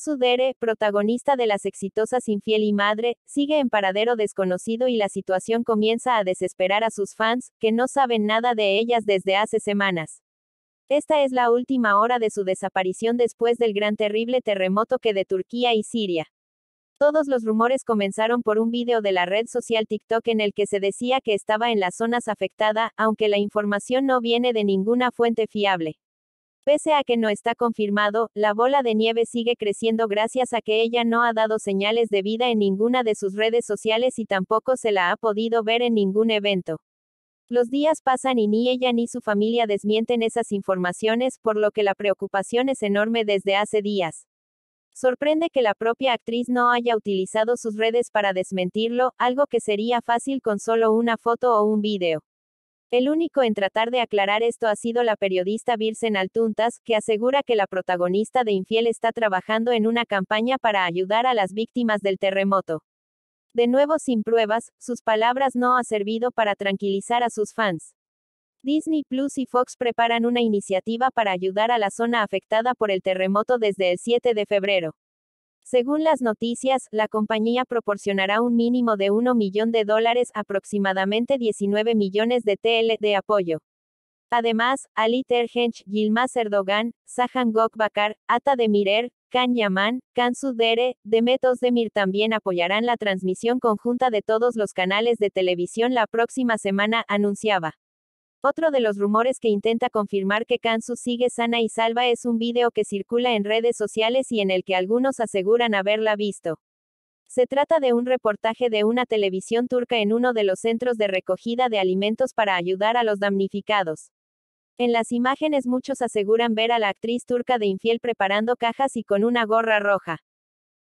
sudere protagonista de las exitosas Infiel y Madre, sigue en paradero desconocido y la situación comienza a desesperar a sus fans, que no saben nada de ellas desde hace semanas. Esta es la última hora de su desaparición después del gran terrible terremoto que de Turquía y Siria. Todos los rumores comenzaron por un vídeo de la red social TikTok en el que se decía que estaba en las zonas afectadas, aunque la información no viene de ninguna fuente fiable. Pese a que no está confirmado, la bola de nieve sigue creciendo gracias a que ella no ha dado señales de vida en ninguna de sus redes sociales y tampoco se la ha podido ver en ningún evento. Los días pasan y ni ella ni su familia desmienten esas informaciones, por lo que la preocupación es enorme desde hace días. Sorprende que la propia actriz no haya utilizado sus redes para desmentirlo, algo que sería fácil con solo una foto o un video. El único en tratar de aclarar esto ha sido la periodista Virsen Altuntas, que asegura que la protagonista de Infiel está trabajando en una campaña para ayudar a las víctimas del terremoto. De nuevo sin pruebas, sus palabras no ha servido para tranquilizar a sus fans. Disney Plus y Fox preparan una iniciativa para ayudar a la zona afectada por el terremoto desde el 7 de febrero. Según las noticias, la compañía proporcionará un mínimo de 1 millón de dólares, aproximadamente 19 millones de TL, de apoyo. Además, Ali Terhench, Yilmaz Erdogan, Sahan Gokbakar, Ata Demirer, Kan Yaman, Kansudere, Sudere, Demet Özdemir también apoyarán la transmisión conjunta de todos los canales de televisión la próxima semana, anunciaba. Otro de los rumores que intenta confirmar que Kansu sigue sana y salva es un video que circula en redes sociales y en el que algunos aseguran haberla visto. Se trata de un reportaje de una televisión turca en uno de los centros de recogida de alimentos para ayudar a los damnificados. En las imágenes muchos aseguran ver a la actriz turca de infiel preparando cajas y con una gorra roja.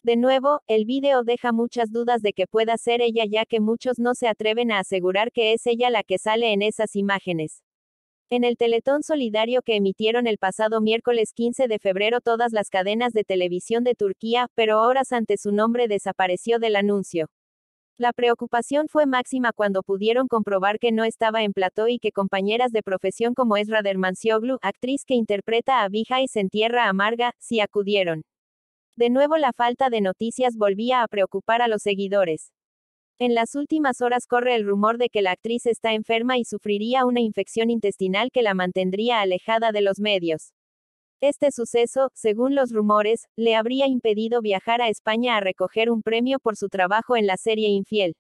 De nuevo, el video deja muchas dudas de que pueda ser ella ya que muchos no se atreven a asegurar que es ella la que sale en esas imágenes. En el Teletón Solidario que emitieron el pasado miércoles 15 de febrero todas las cadenas de televisión de Turquía, pero horas antes su nombre desapareció del anuncio. La preocupación fue máxima cuando pudieron comprobar que no estaba en plató y que compañeras de profesión como Esra Dermancioglu, actriz que interpreta a Vija y se entierra amarga, sí acudieron. De nuevo la falta de noticias volvía a preocupar a los seguidores. En las últimas horas corre el rumor de que la actriz está enferma y sufriría una infección intestinal que la mantendría alejada de los medios. Este suceso, según los rumores, le habría impedido viajar a España a recoger un premio por su trabajo en la serie Infiel.